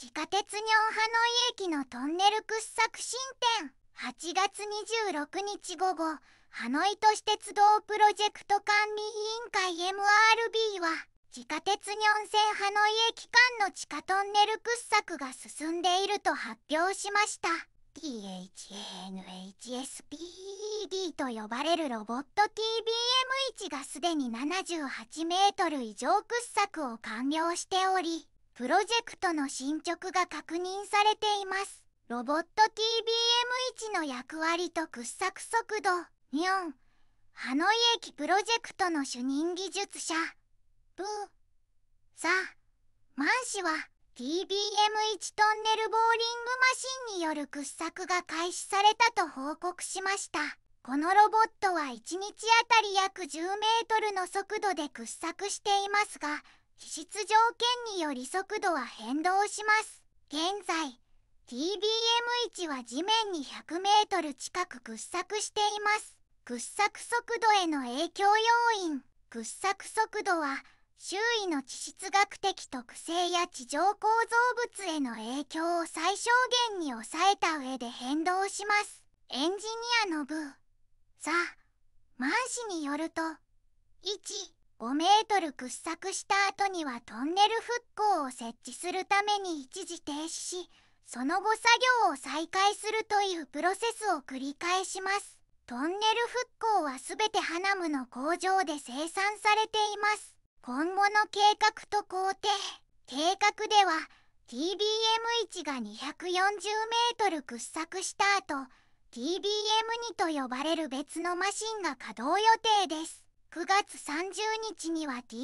地下鉄ニョハノイ駅のトンネル掘削新店8月26日午後ハノイ都市鉄道プロジェクト管理委員会 MRB は地下鉄ニョ線ハノイ駅間の地下トンネル掘削が進んでいると発表しました THNHSPD と呼ばれるロボット TBM1 がすでに 78m 以上掘削を完了しておりプロジェクトの進捗が確認されていますロボット TBM1 の役割と掘削速度ニョンハノイ駅プロジェクトの主任技術者ブーさあマン氏は TBM1 トンネルボーリングマシンによる掘削が開始されたと報告しましたこのロボットは1日あたり約10メートルの速度で掘削していますが地質条件により速度は変動します現在 TBM1 は地面に 100m 近く掘削しています掘削速度への影響要因掘削速度は周囲の地質学的特性や地上構造物への影響を最小限に抑えた上で変動しますエンジニアの部さあマン氏によると1 5メートル掘削した後にはトンネル復興を設置するために一時停止しその後作業を再開するというプロセスを繰り返しますトンネル復興は全てハナムの工場で生産されています今後の計画と工程計画では TBM1 が2 4 0トル掘削した後 TBM2 と呼ばれる別のマシンが稼働予定です9月30日には TBM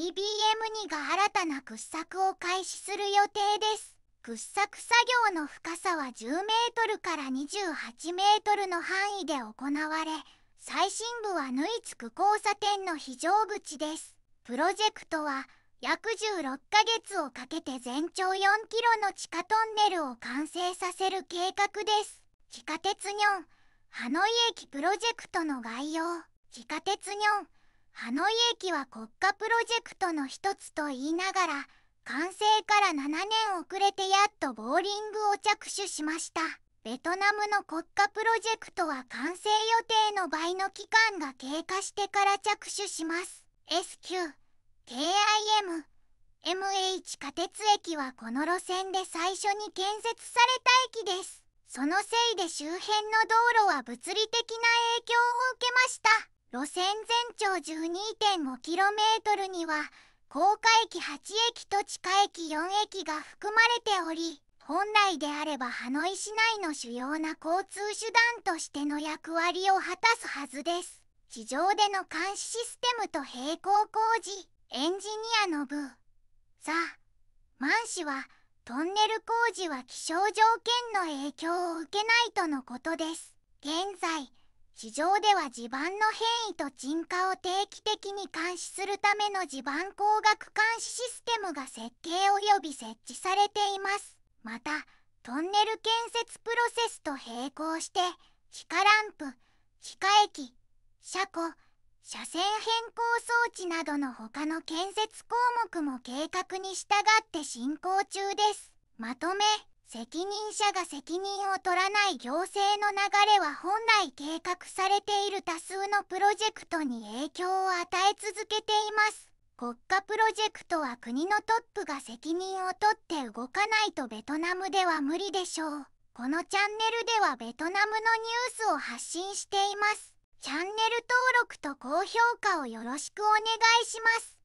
2が新たな掘削を開始する予定です掘削作業の深さは10メートルから28メートルの範囲で行われ最深部は縫い付く交差点の非常口ですプロジェクトは約16ヶ月をかけて全長4キロの地下トンネルを完成させる計画です地下鉄ニョンハノイ駅プロジェクトの概要地下鉄ニョン葉の井駅は国家プロジェクトの一つと言いながら完成から7年遅れてやっとボーリングを着手しましたベトナムの国家プロジェクトは完成予定の倍の期間が経過してから着手します SQ KIM MH 下鉄駅はこの路線で最初に建設された駅ですそのせいで周辺の道路は物理的な影響を受けました路線全長 12.5km には高架駅8駅と地下駅4駅が含まれており本来であればハノイ市内の主要な交通手段としての役割を果たすはずです地上での監視システムと並行工事エンジニアの部さあマン氏はトンネル工事は気象条件の影響を受けないとのことです現在地上では地盤の変異と沈下を定期的に監視するための地盤工学監視システムが設計及び設置されていますまたトンネル建設プロセスと並行して地下ランプ地下駅車庫車線変更装置などの他の建設項目も計画に従って進行中ですまとめ責任者が責任を取らない行政の流れは本来計画されている多数のプロジェクトに影響を与え続けています国家プロジェクトは国のトップが責任を取って動かないとベトナムでは無理でしょうこのチャンネルではベトナムのニュースを発信していますチャンネル登録と高評価をよろしくお願いします